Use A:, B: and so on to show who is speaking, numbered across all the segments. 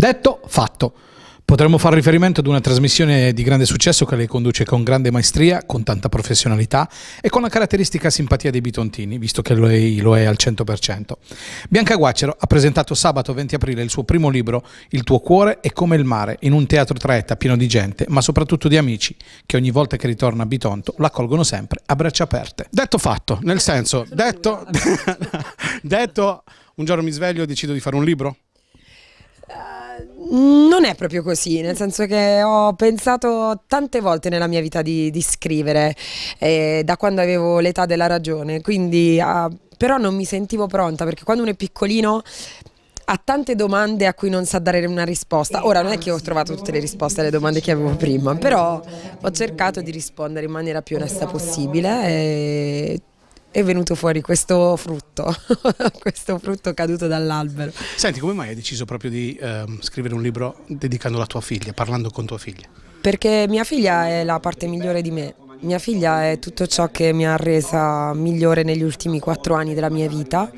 A: Detto, fatto. Potremmo far riferimento ad una trasmissione di grande successo che lei conduce con grande maestria, con tanta professionalità e con la caratteristica simpatia dei bitontini, visto che lei lo è al 100%. Bianca Guacero ha presentato sabato 20 aprile il suo primo libro, Il tuo cuore è come il mare, in un teatro traetta pieno di gente, ma soprattutto di amici, che ogni volta che ritorna a Bitonto l'accolgono sempre a braccia aperte. Detto fatto, nel senso, detto, detto, un giorno mi sveglio e decido di fare un libro?
B: Non è proprio così, nel senso che ho pensato tante volte nella mia vita di, di scrivere, eh, da quando avevo l'età della ragione, quindi, ah, però non mi sentivo pronta perché quando uno è piccolino ha tante domande a cui non sa dare una risposta. Ora non è che ho trovato tutte le risposte alle domande che avevo prima, però ho cercato di rispondere in maniera più onesta possibile e è venuto fuori questo frutto, questo frutto caduto dall'albero.
A: Senti, come mai hai deciso proprio di eh, scrivere un libro dedicandolo a tua figlia, parlando con tua figlia?
B: Perché mia figlia è la parte migliore di me. Mia figlia è tutto ciò che mi ha resa migliore negli ultimi quattro anni della mia vita,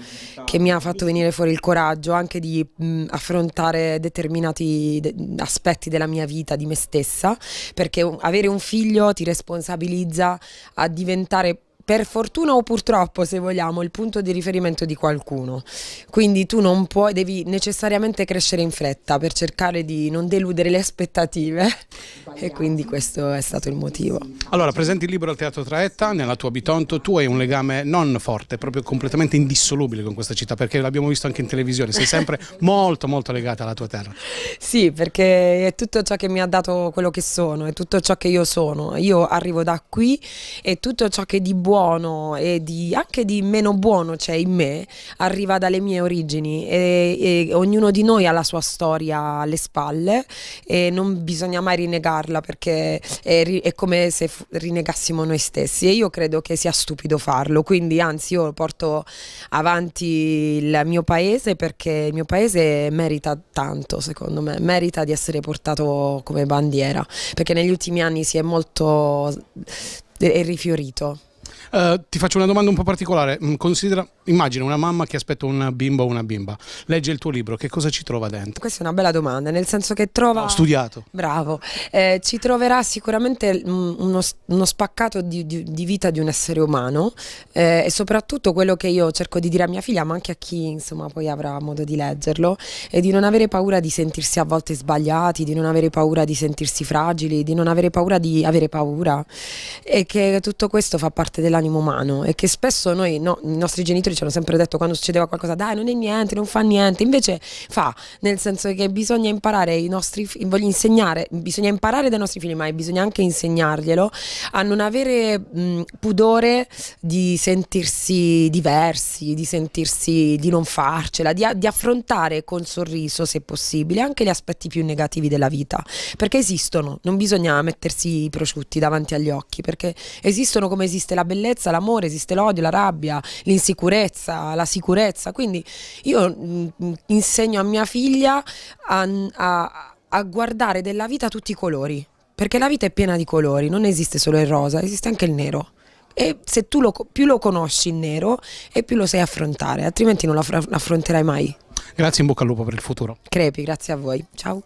B: che mi ha fatto venire fuori il coraggio anche di mh, affrontare determinati de aspetti della mia vita, di me stessa, perché avere un figlio ti responsabilizza a diventare per fortuna o purtroppo se vogliamo il punto di riferimento di qualcuno. Quindi tu non puoi, devi necessariamente crescere in fretta per cercare di non deludere le aspettative e quindi questo è stato il motivo.
A: Allora, presenti il libro al Teatro Traetta, nella tua Bitonto, tu hai un legame non forte, proprio completamente indissolubile con questa città perché l'abbiamo visto anche in televisione, sei sempre molto molto legata alla tua terra.
B: Sì, perché è tutto ciò che mi ha dato quello che sono, è tutto ciò che io sono. Io arrivo da qui e tutto ciò che di buono buono e di, anche di meno buono c'è in me arriva dalle mie origini e, e ognuno di noi ha la sua storia alle spalle e non bisogna mai rinegarla perché è, è come se rinegassimo noi stessi e io credo che sia stupido farlo, quindi anzi io porto avanti il mio paese perché il mio paese merita tanto secondo me, merita di essere portato come bandiera perché negli ultimi anni si è molto è rifiorito.
A: Eh, ti faccio una domanda un po' particolare. Mm, considera, immagina una mamma che aspetta un bimbo o una bimba, legge il tuo libro, che cosa ci trova dentro?
B: Questa è una bella domanda, nel senso che trova... Ho studiato. Bravo. Eh, ci troverà sicuramente mm, uno, uno spaccato di, di, di, vita di un essere umano eh, e soprattutto quello che io cerco di dire a mia figlia, ma anche a chi insomma poi avrà modo di leggerlo, è di non avere paura di sentirsi a volte sbagliati, di non avere paura di sentirsi fragili, di non avere paura di avere paura e che tutto questo fa parte dell'animo umano e che spesso noi, no, i nostri genitori ci hanno sempre detto quando succedeva qualcosa, dai non è niente, non fa niente, invece fa, nel senso che bisogna imparare i nostri figli, voglio insegnare, bisogna imparare dai nostri figli, ma bisogna anche insegnarglielo a non avere mh, pudore di sentirsi diversi, di sentirsi di non farcela, di, di affrontare con sorriso, se possibile, anche gli aspetti più negativi della vita, perché esistono, non bisogna mettersi i prosciutti davanti agli occhi, perché esistono come esiste la bellezza, l'amore, esiste l'odio, la rabbia, l'insicurezza, la sicurezza. Quindi io mm, insegno a mia figlia a, a, a guardare della vita tutti i colori, perché la vita è piena di colori, non esiste solo il rosa, esiste anche il nero e se tu lo, più lo conosci il nero e più lo sai affrontare, altrimenti non lo affronterai mai. Grazie in bocca al lupo per il futuro. Crepi, grazie a voi. Ciao.